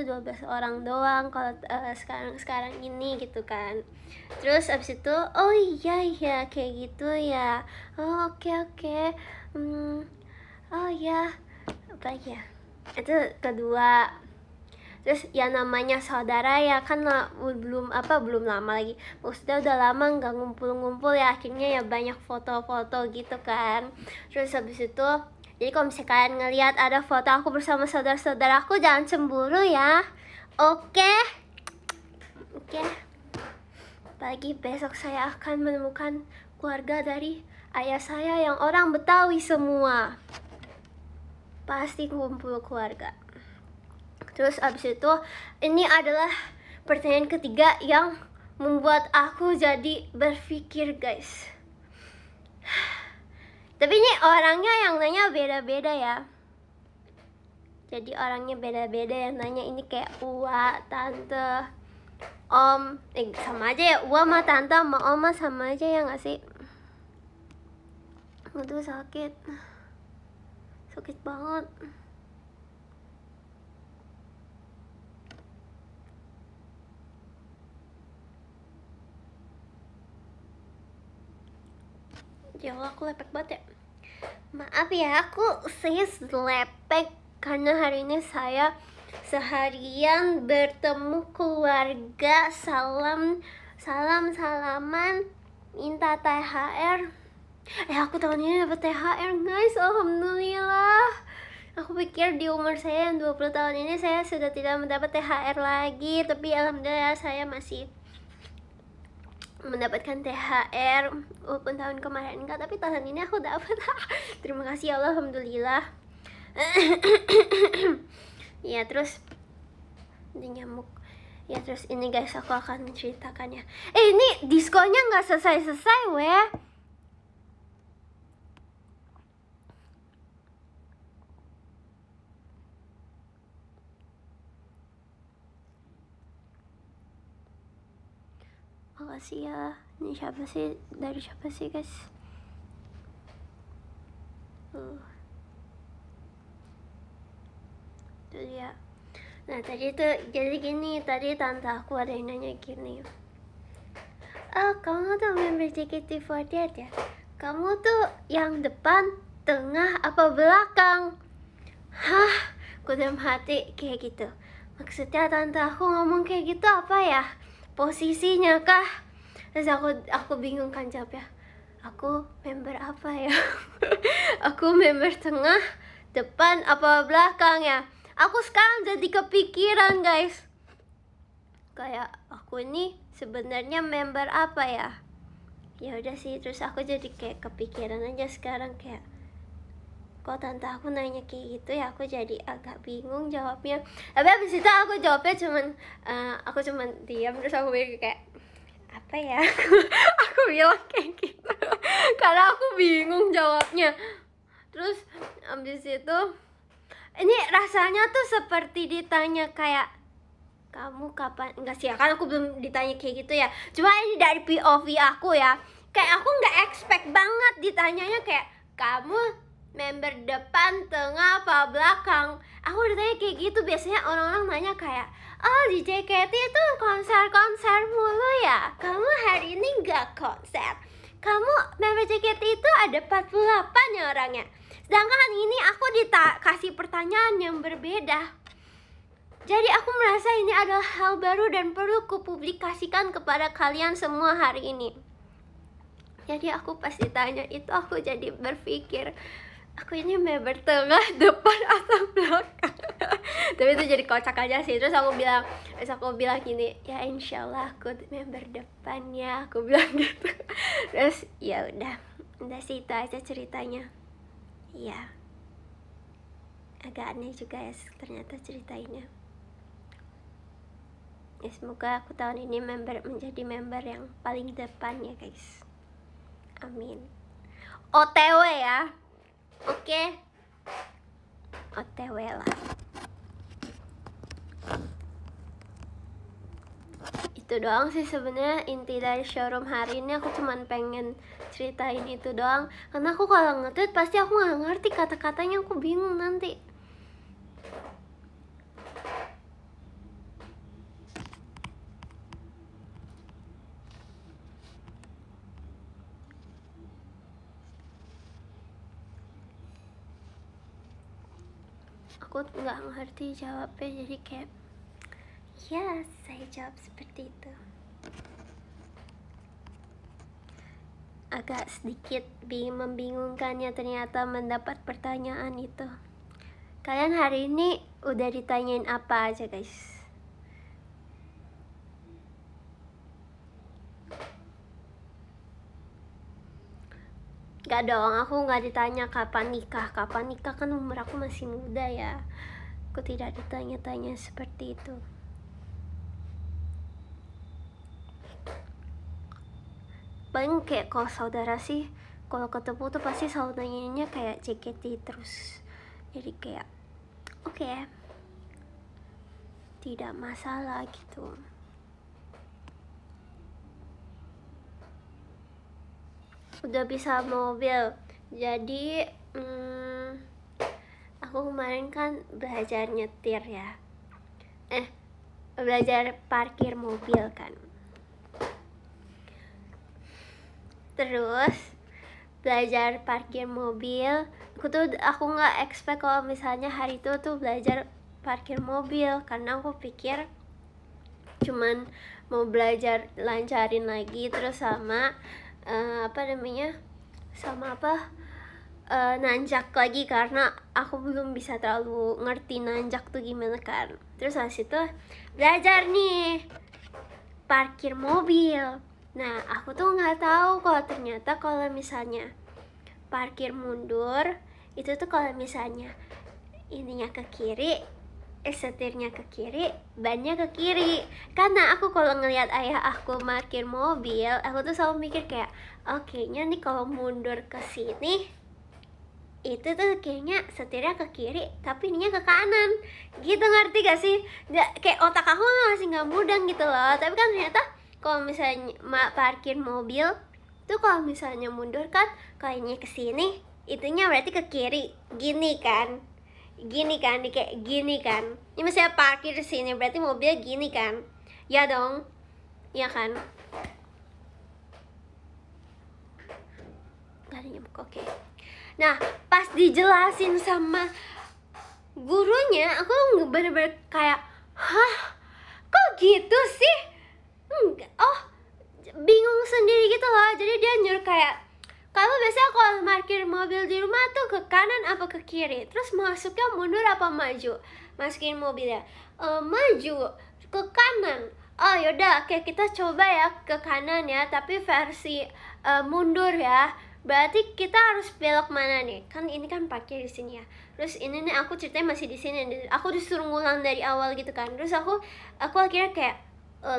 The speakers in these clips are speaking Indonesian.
dua 12 orang doang kalau uh, sekarang sekarang ini gitu kan terus abis itu oh iya iya kayak gitu ya oh oke okay, oke okay. hmm, oh iya apa ya itu kedua terus ya namanya saudara ya kan belum apa belum lama lagi maksudnya udah lama nggak ngumpul-ngumpul ya akhirnya ya banyak foto-foto gitu kan terus habis itu jadi kalau misalnya kalian ngelihat ada foto aku bersama saudara-saudaraku jangan cemburu ya. Oke. Oke. Okay. Pagi besok saya akan menemukan keluarga dari ayah saya yang orang Betawi semua. Pasti kumpul keluarga. Terus abis itu ini adalah pertanyaan ketiga yang membuat aku jadi berpikir guys tapi ini orangnya yang nanya beda-beda ya jadi orangnya beda-beda yang nanya ini kayak Ua, Tante, Om eh, sama aja ya Ua sama Tante sama Oma sama aja ya gak sih Aduh sakit Sakit banget Ya Allah aku lepek banget ya Maaf ya, aku saya selepek karena hari ini saya seharian bertemu keluarga, salam salam salaman, minta THR. Eh aku tahun ini dapat THR guys, alhamdulillah. Aku pikir di umur saya yang 20 tahun ini saya sudah tidak mendapat THR lagi, tapi alhamdulillah saya masih mendapatkan THR walaupun tahun kemarin enggak tapi tahun ini aku dapat terima kasih ya Allah alhamdulillah ya terus di nyamuk ya terus ini guys aku akan ceritakannya eh ini diskonnya nggak selesai selesai weh makasih ya ini siapa sih dari siapa sih guys uh. ya nah tadi tuh jadi gini tadi tante aku ada yang nanya gini ah oh, kamu tuh member JKT48 ya kamu tuh yang depan tengah apa belakang hah kudam hati kayak gitu maksudnya tante aku ngomong kayak gitu apa ya posisinya kah terus aku aku bingung kan jawab ya aku member apa ya aku member tengah depan apa belakang ya aku sekarang jadi kepikiran guys kayak aku ini sebenarnya member apa ya ya udah sih terus aku jadi kayak kepikiran aja sekarang kayak kok tante aku nanya kayak gitu ya aku jadi agak bingung jawabnya tapi habis itu aku jawabnya cuman uh, aku cuman diam terus aku kayak apa ya aku, bilang kayak gitu karena aku bingung jawabnya terus abis itu ini rasanya tuh seperti ditanya kayak kamu kapan enggak sih ya kan aku belum ditanya kayak gitu ya cuma ini dari POV aku ya kayak aku nggak expect banget ditanyanya kayak kamu member depan tengah apa belakang aku ditanya kayak gitu biasanya orang-orang nanya kayak oh di JKT itu konser-konser mulu ya kamu hari ini nggak konser kamu member JKT itu ada 48 ya orangnya sedangkan ini aku dikasih pertanyaan yang berbeda jadi aku merasa ini adalah hal baru dan perlu kupublikasikan kepada kalian semua hari ini jadi aku pasti tanya itu aku jadi berpikir aku ini member tengah depan atau belakang tapi itu jadi kocak aja sih terus aku bilang terus aku bilang gini ya insyaallah aku member depannya aku bilang gitu terus ya udah udah sih itu aja ceritanya ya agak aneh juga ya ternyata ceritanya ya semoga aku tahun ini member menjadi member yang paling depan ya guys amin OTW ya oke okay. otw lah itu doang sih sebenarnya inti dari showroom hari ini aku cuman pengen ceritain itu doang karena aku kalau nge-tweet pasti aku nggak ngerti kata-katanya aku bingung nanti takut nggak ngerti jawabnya jadi kayak ya saya jawab seperti itu agak sedikit membingungkannya ternyata mendapat pertanyaan itu kalian hari ini udah ditanyain apa aja guys nikah dong aku nggak ditanya kapan nikah kapan nikah kan umur aku masih muda ya aku tidak ditanya-tanya seperti itu paling kayak kalau saudara sih kalau ketemu tuh pasti saudaranya kayak JKT terus jadi kayak oke okay, tidak masalah gitu udah bisa mobil jadi hmm, aku kemarin kan belajar nyetir ya eh belajar parkir mobil kan terus belajar parkir mobil aku tuh aku nggak expect kalau misalnya hari itu tuh belajar parkir mobil karena aku pikir cuman mau belajar lancarin lagi terus sama uh, apa namanya sama apa uh, nanjak lagi karena aku belum bisa terlalu ngerti nanjak tuh gimana kan terus habis itu belajar nih parkir mobil nah aku tuh nggak tahu kalau ternyata kalau misalnya parkir mundur itu tuh kalau misalnya ininya ke kiri Eh, setirnya ke kiri, bannya ke kiri. Karena aku kalau ngelihat ayah aku parkir mobil, aku tuh selalu mikir kayak, oke oh, nya nih kalau mundur ke sini, itu tuh kayaknya setirnya ke kiri, tapi ininya ke kanan. Gitu ngerti gak sih? Gak, kayak otak aku masih nggak mudang gitu loh. Tapi kan ternyata kalau misalnya parkir mobil, tuh kalau misalnya mundur kan kayaknya ke sini, itunya berarti ke kiri. Gini kan? gini kan, di kayak gini kan. Ini saya parkir di sini, berarti mobil gini kan? Ya dong, ya kan? Gak ada mau oke. Okay. Nah, pas dijelasin sama gurunya, aku bener-bener kayak, hah, kok gitu sih? Enggak, oh, bingung sendiri gitu loh. Jadi dia nyuruh kayak kamu biasanya kalau parkir mobil di rumah tuh ke kanan apa ke kiri terus masuknya mundur apa maju masukin mobilnya e, maju ke kanan oh yaudah oke kita coba ya ke kanan ya tapi versi uh, mundur ya berarti kita harus belok mana nih kan ini kan parkir di sini ya terus ini nih aku ceritanya masih di sini aku disuruh ngulang dari awal gitu kan terus aku aku akhirnya kayak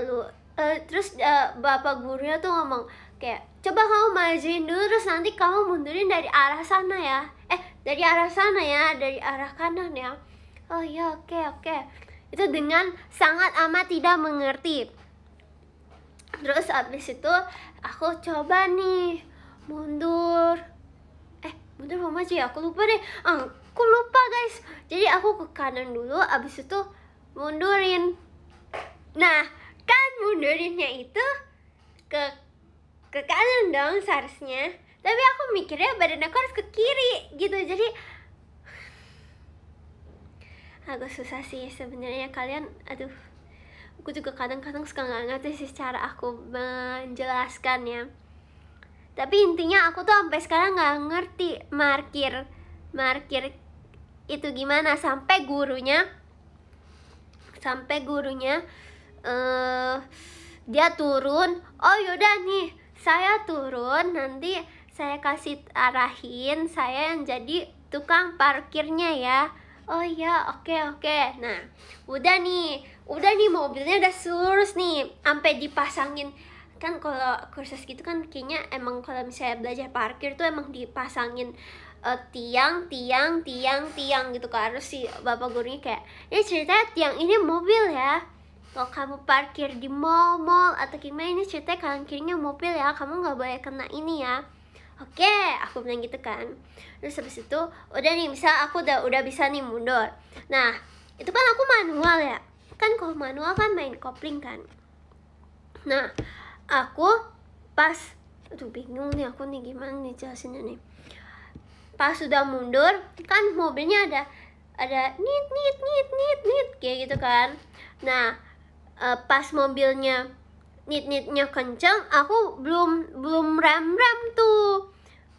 lu uh, e, terus uh, bapak gurunya tuh ngomong kayak coba kamu majuin dulu terus nanti kamu mundurin dari arah sana ya eh dari arah sana ya dari arah kanan ya oh ya oke okay, oke okay. itu dengan sangat amat tidak mengerti terus abis itu aku coba nih mundur eh mundur mau maju ya aku lupa deh oh, aku lupa guys jadi aku ke kanan dulu abis itu mundurin nah kan mundurinnya itu ke ke kanan dong seharusnya tapi aku mikirnya badan aku harus ke kiri gitu jadi agak susah sih sebenarnya kalian aduh aku juga kadang-kadang suka nggak ngerti sih cara aku menjelaskannya tapi intinya aku tuh sampai sekarang nggak ngerti markir markir itu gimana sampai gurunya sampai gurunya uh, dia turun oh yaudah nih saya turun nanti saya kasih arahin saya yang jadi tukang parkirnya ya oh ya oke okay, oke okay. nah udah nih udah nih mobilnya udah lurus nih sampai dipasangin kan kalau kursus gitu kan kayaknya emang kalau misalnya belajar parkir tuh emang dipasangin uh, tiang tiang tiang tiang gitu kan harus si bapak gurunya kayak ini eh, ceritanya tiang ini mobil ya kalau kamu parkir di mall-mall atau gimana ini ceritanya kalian kirinya mobil ya kamu nggak boleh kena ini ya oke okay, aku bilang gitu kan terus habis itu udah nih bisa aku udah udah bisa nih mundur nah itu kan aku manual ya kan kalau manual kan main kopling kan nah aku pas aduh bingung nih aku nih gimana nih jelasinnya nih pas sudah mundur kan mobilnya ada ada nit nit nit nit nit kayak gitu kan nah uh, pas mobilnya nit-nitnya kenceng, aku belum belum rem rem tuh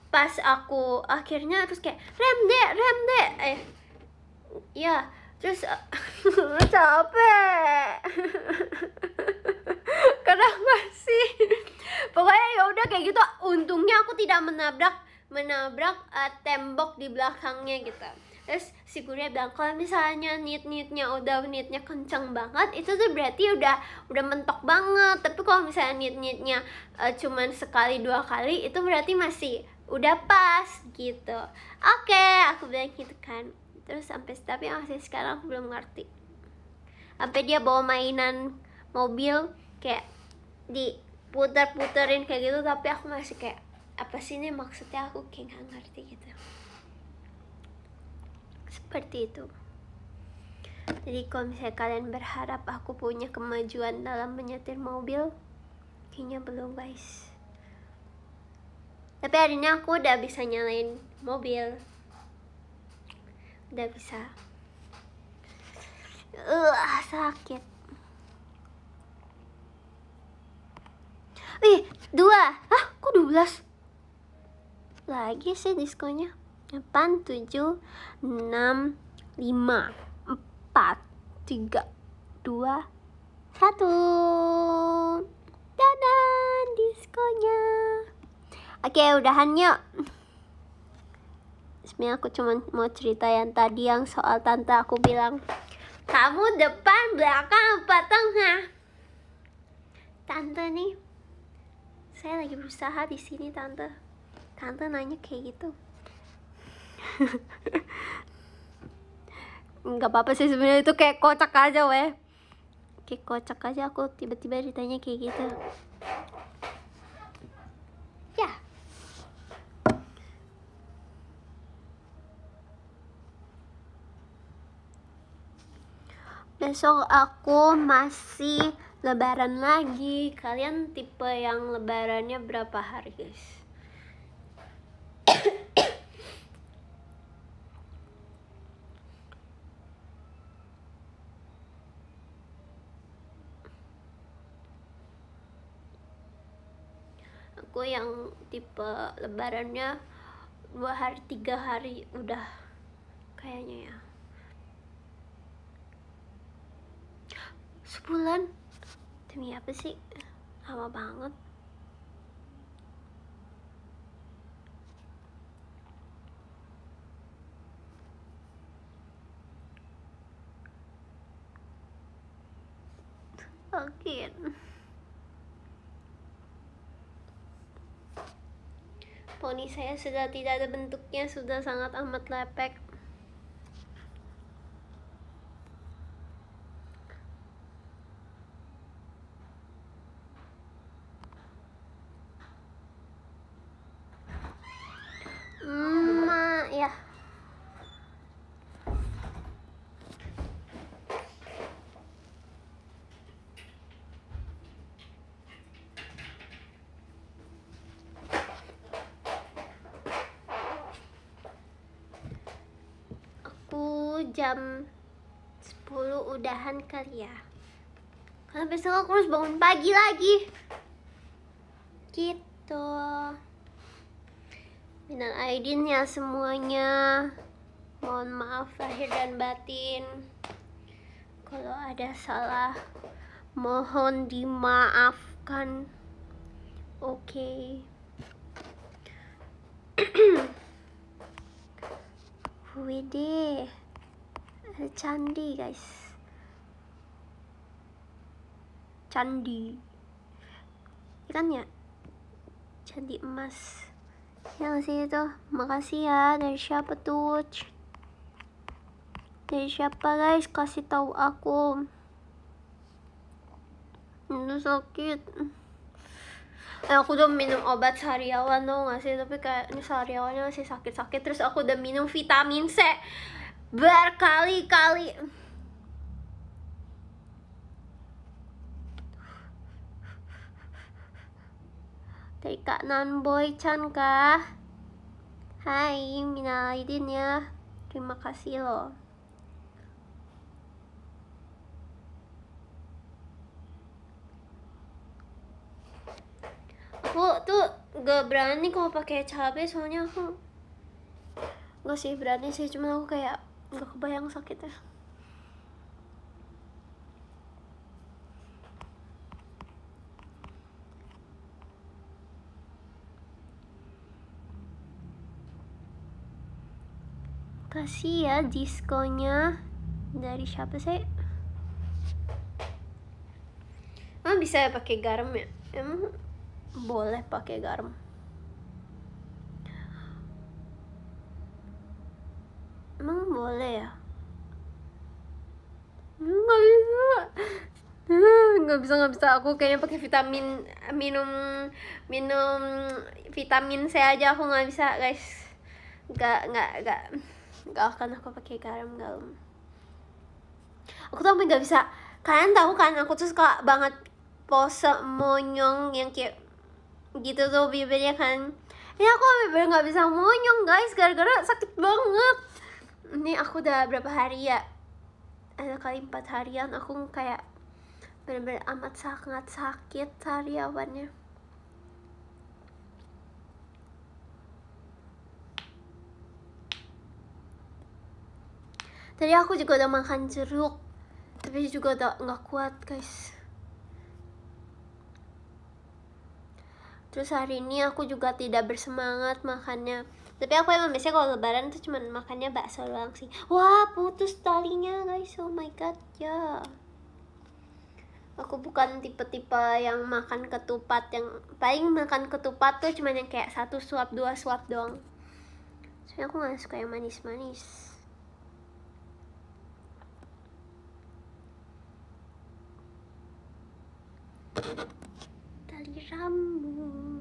pas aku akhirnya terus kayak rem deh rem deh eh ya terus uh, capek kenapa sih pokoknya ya udah kayak gitu untungnya aku tidak menabrak menabrak uh, tembok di belakangnya gitu terus si gurunya bilang kalau misalnya nit nitnya udah nitnya kenceng banget itu tuh berarti udah udah mentok banget tapi kalau misalnya nit nitnya uh, eh, cuman sekali dua kali itu berarti masih udah pas gitu oke okay, aku bilang gitu kan terus sampai tapi masih sekarang aku belum ngerti sampai dia bawa mainan mobil kayak diputar-puterin kayak gitu tapi aku masih kayak apa sih ini maksudnya aku kayak gak ngerti gitu seperti itu. Jadi kalau misalnya kalian berharap aku punya kemajuan dalam menyetir mobil, kayaknya belum guys. Tapi hari ini aku udah bisa nyalain mobil. Udah bisa. Uh, sakit. Wih, dua. Ah, kok 12? Lagi sih diskonya. 8, 7, 6, 5, 4, 3, 2, 1 Dadah diskonya Oke udahan yuk Sebenernya aku cuma mau cerita yang tadi yang soal tante aku bilang Kamu depan belakang apa tengah Tante nih Saya lagi berusaha di sini tante Tante nanya kayak gitu nggak apa-apa sih sebenarnya itu kayak kocak aja weh kayak kocak aja aku tiba-tiba ditanya kayak gitu ya besok aku masih lebaran lagi kalian tipe yang lebarannya berapa hari guys yang tipe lebarannya dua hari tiga hari udah kayaknya ya sebulan demi apa sih lama banget Okay. poni saya sudah tidak ada bentuknya, sudah sangat amat lepek. jam 10 udahan kali ya karena besok aku harus bangun pagi lagi gitu minal aidin ya semuanya mohon maaf lahir dan batin kalau ada salah mohon dimaafkan oke okay. Widih ada eh, candi guys candi ikan ya candi emas yang sih itu makasih ya dari siapa tuh dari siapa guys kasih tahu aku itu sakit eh, aku udah minum obat sariawan dong ngasih tapi kayak ini sariawannya masih sakit-sakit terus aku udah minum vitamin C berkali-kali Teka nan boy Chan kah? Hai, Minal Aidin ya. Terima kasih loh. Aku tuh gak berani kalau pakai cabe soalnya aku gak sih berani sih cuma aku kayak nggak kebayang sakitnya kasih ya diskonya dari siapa sih? Emang bisa pakai garam ya? Emang boleh pakai garam? boleh ya nggak bisa nggak bisa nggak bisa aku kayaknya pakai vitamin minum minum vitamin C aja aku nggak bisa guys nggak nggak nggak nggak akan aku pakai garam garam aku tuh nggak bisa kalian tahu kan aku tuh suka banget pose monyong yang kayak gitu tuh bibirnya kan ya aku bibir nggak bisa monyong guys gara-gara sakit banget ini aku udah berapa hari ya ada eh, kali empat harian aku kayak benar-benar amat sangat sakit sariawannya tadi aku juga udah makan jeruk tapi juga udah nggak kuat guys terus hari ini aku juga tidak bersemangat makannya tapi aku emang biasanya kalau lebaran tuh cuman makannya bakso doang sih wah putus talinya guys oh my god ya yeah. aku bukan tipe-tipe yang makan ketupat yang paling makan ketupat tuh cuman yang kayak satu suap dua suap doang soalnya aku gak suka yang manis-manis tali rambut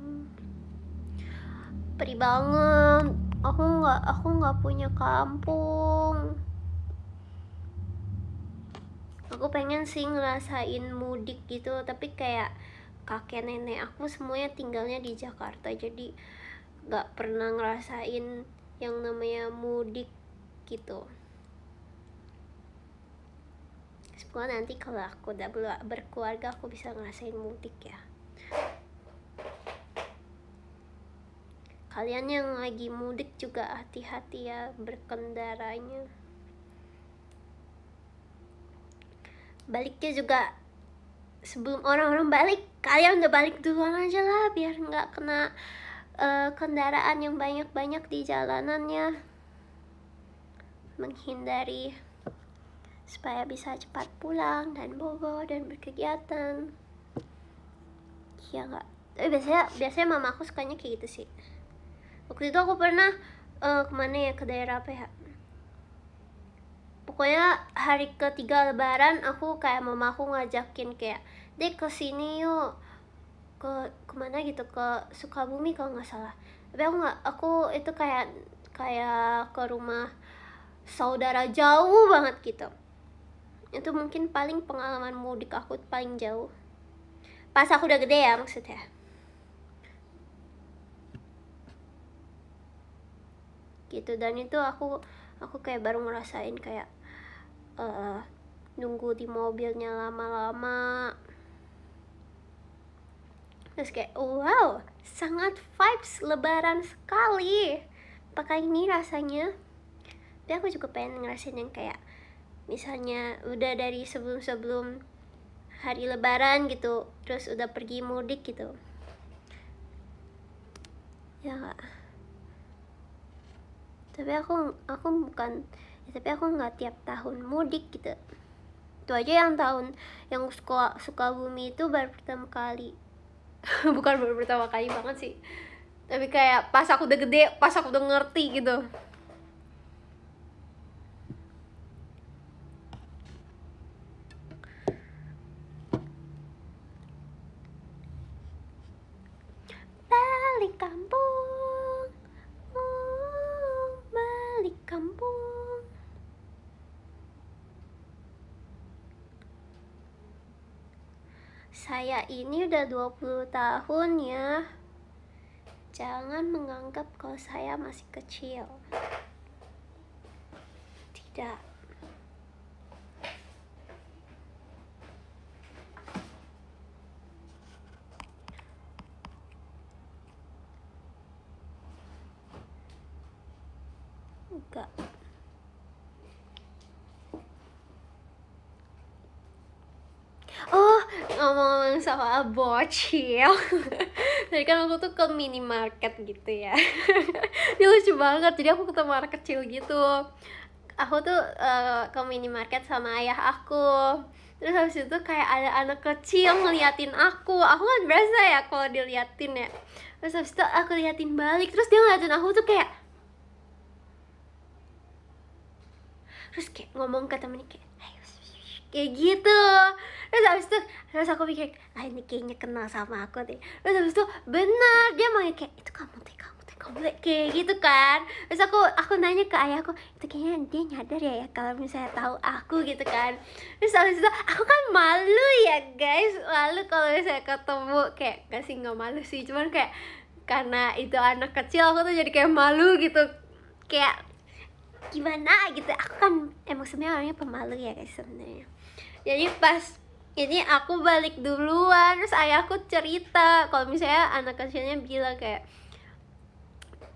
perih banget aku nggak aku nggak punya kampung aku pengen sih ngerasain mudik gitu tapi kayak kakek nenek aku semuanya tinggalnya di Jakarta jadi nggak pernah ngerasain yang namanya mudik gitu semoga nanti kalau aku udah berkeluarga aku bisa ngerasain mudik ya kalian yang lagi mudik juga hati-hati ya berkendaranya baliknya juga sebelum orang-orang balik kalian udah balik duluan aja lah biar nggak kena uh, kendaraan yang banyak-banyak di jalanannya menghindari supaya bisa cepat pulang dan bobo dan berkegiatan ya nggak tapi eh, biasanya biasanya mama aku sukanya kayak gitu sih waktu itu aku pernah uh, kemana ya ke daerah apa ya pokoknya hari ketiga lebaran aku kayak mama aku ngajakin kayak dek ke sini yuk ke kemana gitu ke Sukabumi kalau nggak salah tapi aku nggak aku itu kayak kayak ke rumah saudara jauh banget gitu itu mungkin paling pengalaman mudik aku paling jauh pas aku udah gede ya maksudnya gitu dan itu aku aku kayak baru ngerasain kayak uh, nunggu di mobilnya lama-lama terus kayak wow sangat vibes lebaran sekali pakai ini rasanya tapi aku juga pengen ngerasain yang kayak misalnya udah dari sebelum-sebelum hari lebaran gitu terus udah pergi mudik gitu ya tapi aku aku bukan ya, tapi aku nggak tiap tahun mudik gitu itu aja yang tahun yang suka suka bumi itu baru pertama kali bukan baru pertama kali banget sih tapi kayak pas aku udah gede pas aku udah ngerti gitu balik kampung saya ini udah 20 tahun ya jangan menganggap kalau saya masih kecil tidak enggak ngomong-ngomong soal bocil Tadi kan aku tuh ke minimarket gitu ya Ini lucu banget, jadi aku ketemu anak kecil gitu Aku tuh uh, ke minimarket sama ayah aku Terus habis itu kayak ada anak kecil ngeliatin aku Aku kan berasa ya kalau diliatin ya Terus habis itu aku liatin balik Terus dia ngeliatin aku tuh kayak Terus kayak ngomong ke temennya kayak kayak gitu terus abis itu terus aku pikir ah ini kayaknya kenal sama aku deh terus abis itu benar dia mau kayak itu kamu teh kamu teh kamu teh kayak gitu kan terus aku aku nanya ke ayahku itu kayaknya dia nyadar ya, ya kalau misalnya tahu aku gitu kan terus abis itu aku kan malu ya guys malu kalau misalnya ketemu kayak gak sih nggak malu sih cuman kayak karena itu anak kecil aku tuh jadi kayak malu gitu kayak gimana gitu aku kan emang sebenarnya orangnya pemalu ya guys sebenarnya jadi pas ini aku balik duluan terus ayahku cerita kalau misalnya anak kecilnya bilang kayak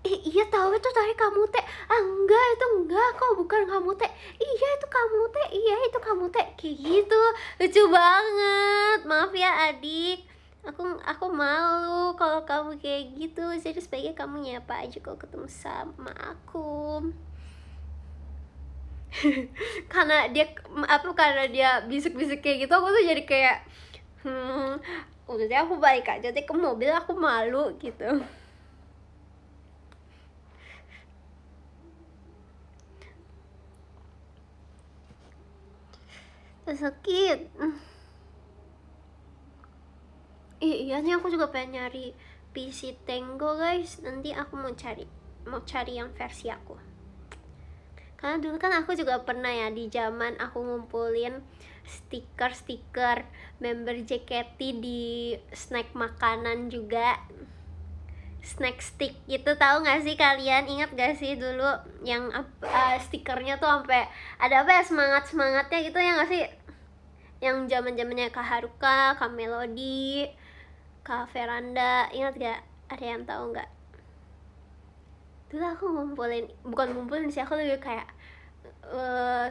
eh, iya tahu itu tadi kamu teh ah enggak itu enggak kok bukan kamu teh iya itu kamu teh iya itu kamu teh kayak gitu lucu banget maaf ya adik aku aku malu kalau kamu kayak gitu jadi sebaiknya kamu nyapa aja kalau ketemu sama aku karena dia apa karena dia bisik-bisik kayak gitu aku tuh jadi kayak hmm udah aku balik aja deh ke mobil aku malu gitu sakit I iya nih aku juga pengen nyari PC Tango guys nanti aku mau cari mau cari yang versi aku karena dulu kan aku juga pernah ya di zaman aku ngumpulin stiker-stiker member JKT di snack makanan juga snack stick itu tahu nggak sih kalian ingat gak sih dulu yang uh, stikernya tuh sampai ada apa ya semangat semangatnya gitu ya nggak sih yang zaman zamannya kak Haruka, kak Melody, kak Veranda ingat gak ada yang tahu nggak Terus aku ngumpulin bukan ngumpulin sih aku lebih kayak uh,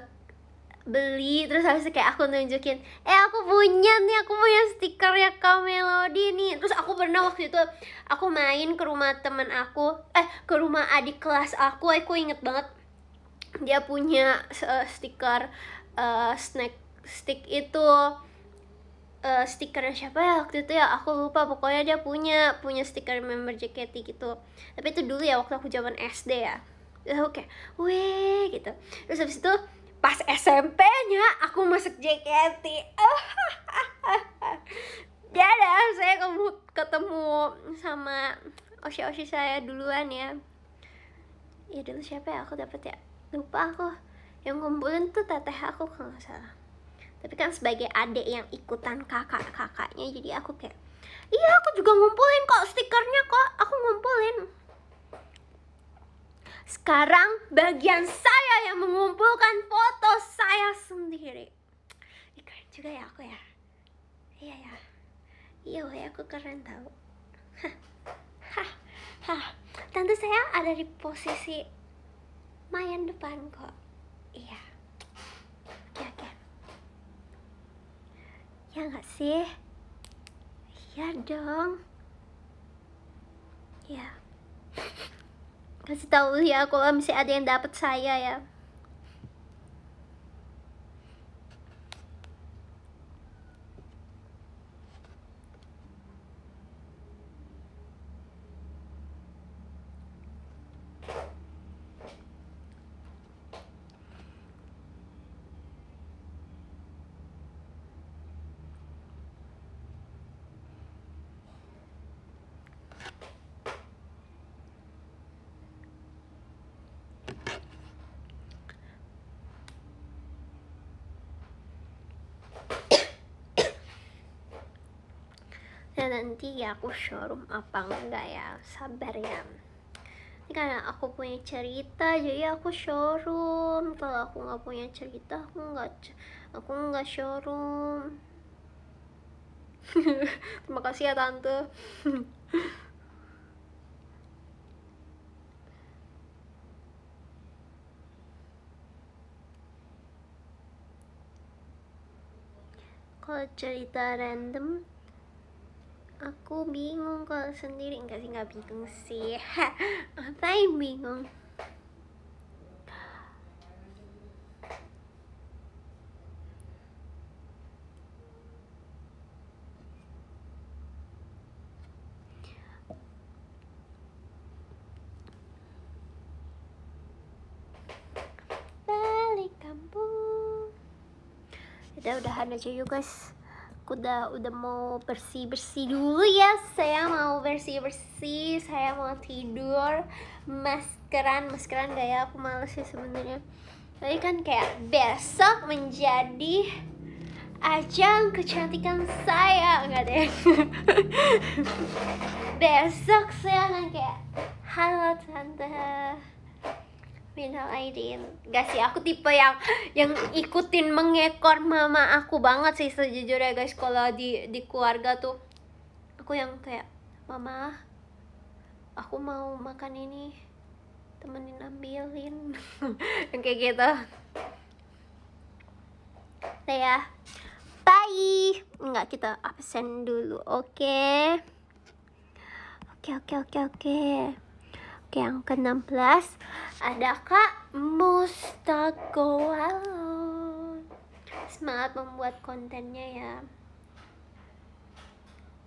beli terus habis itu kayak aku nunjukin eh aku punya nih aku punya stiker ya kau Melody nih terus aku pernah waktu itu aku main ke rumah temen aku eh ke rumah adik kelas aku aku inget banget dia punya uh, stiker uh, snack stick itu uh, stiker siapa ya waktu itu ya aku lupa pokoknya dia punya punya stiker member JKT gitu tapi itu dulu ya waktu aku zaman SD ya oke kayak weh gitu terus habis itu pas SMP-nya aku masuk JKT ya dah saya ketemu, ketemu sama oshi-oshi saya duluan ya ya dulu siapa ya aku dapat ya lupa aku yang ngumpulin tuh teteh aku kalau nggak salah tapi kan sebagai adik yang ikutan kakak-kakaknya jadi aku kayak iya aku juga ngumpulin kok stikernya kok aku ngumpulin sekarang bagian saya yang mengumpulkan foto saya sendiri keren juga ya aku ya iya ya iya woy aku keren tau Hah. Hah. saya ada di posisi mayan depan kok iya Ya nggak sih? Iya dong. Ya. Kasih tahu ya kalau misalnya ada yang dapat saya ya. nanti ya aku showroom apa enggak ya sabar ya ini karena aku punya cerita jadi aku showroom kalau aku nggak punya cerita aku nggak aku nggak showroom terima kasih ya tante kalau cerita random aku bingung kalau sendiri enggak sih nggak bingung sih apa yang bingung balik kampung udah udahan aja yuk guys aku udah udah mau bersih bersih dulu ya saya mau bersih bersih saya mau tidur maskeran maskeran gak ya aku males sih sebenarnya tapi kan kayak besok menjadi ajang kecantikan saya enggak deh besok saya akan kayak halo tante Minal Aidin Gak sih aku tipe yang yang ikutin mengekor mama aku banget sih sejujurnya guys kalau di di keluarga tuh aku yang kayak mama aku mau makan ini temenin ambilin kayak gitu udah gitu ya bye nggak kita absen dulu oke okay? oke okay, oke okay, oke oke yang ke-16 ada Kak Halo. Semangat membuat kontennya ya.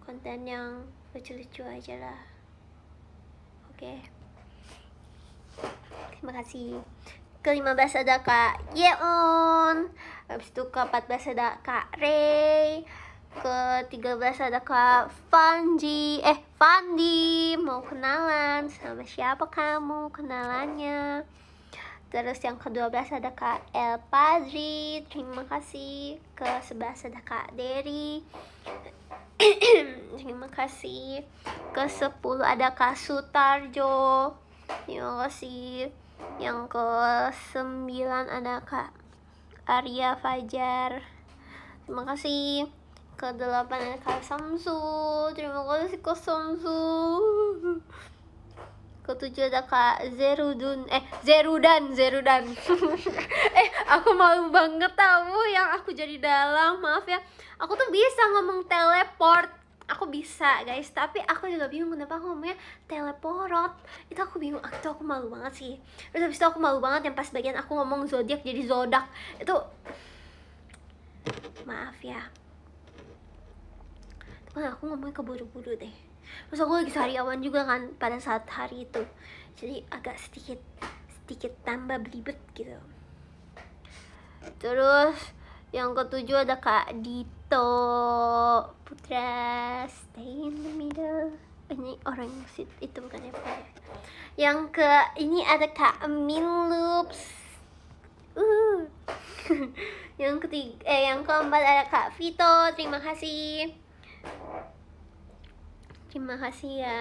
Konten yang lucu-lucu aja lah. Oke. Okay. Terima kasih. Ke-15 ada Kak Yeon. Habis itu ke-14 ada Kak Ray. Ke-13 ada Kak Fanji. Eh, Pandi mau kenalan sama siapa kamu kenalannya terus yang ke-12 ada Kak El Padri terima kasih ke-11 ada Kak Dery terima kasih ke-10 ada Kak Sutarjo terima kasih yang ke-9 ada Kak Arya Fajar terima kasih ke ada Kak Samsu Terima kasih Kak Samsu tujuh ada Kak Zerudun Eh Zerudan Zerudan Eh aku malu banget tahu yang aku jadi dalang Maaf ya Aku tuh bisa ngomong teleport aku bisa guys tapi aku juga bingung kenapa aku ngomongnya teleporot itu aku bingung itu aku malu banget sih terus habis itu aku malu banget yang pas bagian aku ngomong zodiak jadi zodak itu maaf ya Wah aku ngomongnya keburu-buru deh Terus aku lagi sariawan juga kan pada saat hari itu Jadi agak sedikit sedikit tambah belibet gitu Terus yang ketujuh ada Kak Dito Putra Stay in the middle eh, Ini orang sit itu bukan apa ya Yang ke ini ada Kak Min Loops uh. yang ketiga eh yang keempat ada Kak Vito terima kasih terima kasih ya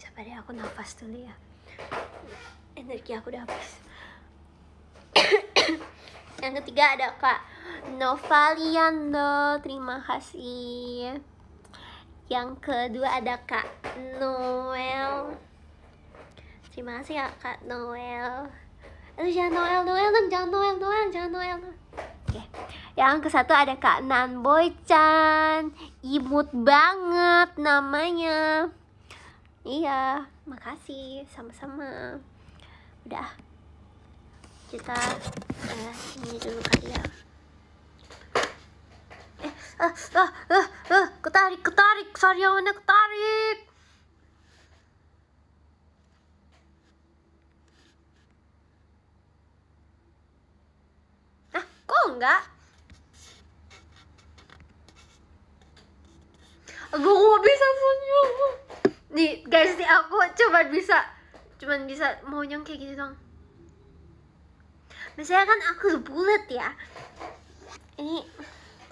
sabar ya aku nafas dulu ya energi aku udah habis yang ketiga ada kak Novaliano terima kasih yang kedua ada kak Noel terima kasih ya kak Noel Aduh jangan Noel Noel dong, jangan Noel Noel, jangan Noel. Oke. Yang ke satu ada Kak Nan Boy Chan. Imut banget namanya. Iya, makasih. Sama-sama. Udah. Kita eh, ini dulu kali ya. Eh, ah, ah, ah, ah, ketarik, ketarik, sarjawannya ketarik. Kok enggak? Aku gak bisa senyum. Nih, guys, nih aku cuma bisa cuman bisa monyong kayak gitu dong. Misalnya kan aku bulat ya. Ini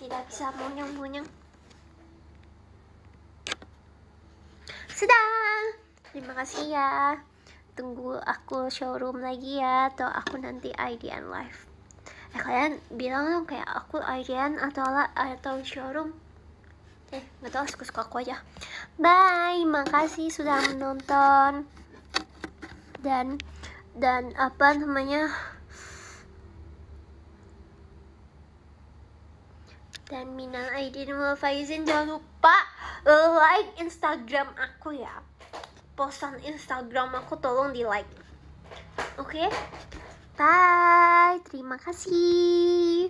tidak bisa monyong-monyong. Sedang. Terima kasih ya. Tunggu aku showroom lagi ya atau aku nanti IDN live. Ya, kalian bilang dong kayak aku Aryan atau lah atau showroom eh nggak tahu suka suka aku aja bye makasih sudah menonton dan dan apa namanya dan minang aidin wal faizin jangan lupa like instagram aku ya postan instagram aku tolong di like oke okay? Bye, terima kasih.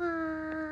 Bye.